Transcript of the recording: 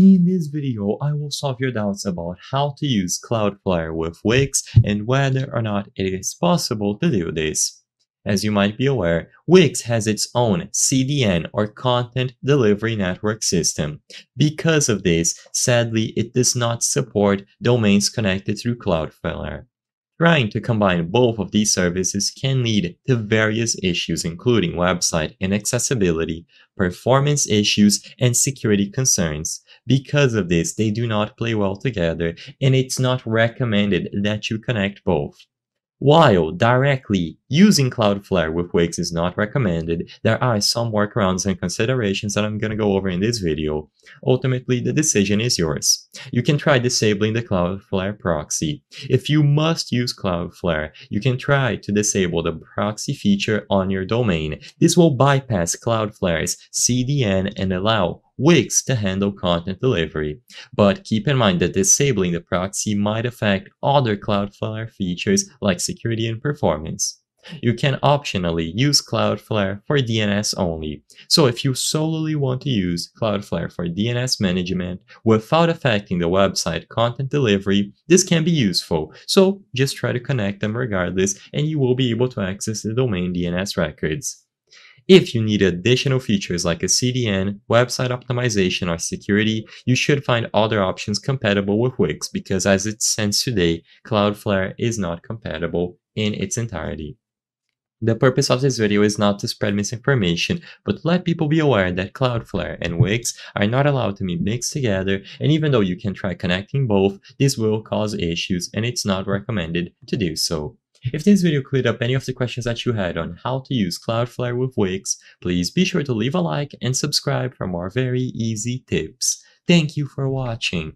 In this video, I will solve your doubts about how to use Cloudflare with Wix and whether or not it is possible to do this. As you might be aware, Wix has its own CDN or Content Delivery Network system. Because of this, sadly, it does not support domains connected through Cloudflare. Trying to combine both of these services can lead to various issues including website inaccessibility, performance issues, and security concerns. Because of this, they do not play well together and it's not recommended that you connect both. While directly using Cloudflare with Wix is not recommended, there are some workarounds and considerations that I'm going to go over in this video. Ultimately, the decision is yours. You can try disabling the Cloudflare proxy. If you must use Cloudflare, you can try to disable the proxy feature on your domain. This will bypass Cloudflare's CDN and allow Wix to handle content delivery. But keep in mind that disabling the proxy might affect other Cloudflare features like security and performance. You can optionally use Cloudflare for DNS only. So if you solely want to use Cloudflare for DNS management without affecting the website content delivery, this can be useful. So just try to connect them regardless and you will be able to access the domain DNS records. If you need additional features like a CDN, website optimization, or security, you should find other options compatible with Wix because as it stands today, Cloudflare is not compatible in its entirety. The purpose of this video is not to spread misinformation, but let people be aware that Cloudflare and Wix are not allowed to be mixed together, and even though you can try connecting both, this will cause issues and it's not recommended to do so. If this video cleared up any of the questions that you had on how to use Cloudflare with Wix, please be sure to leave a like and subscribe for more very easy tips. Thank you for watching.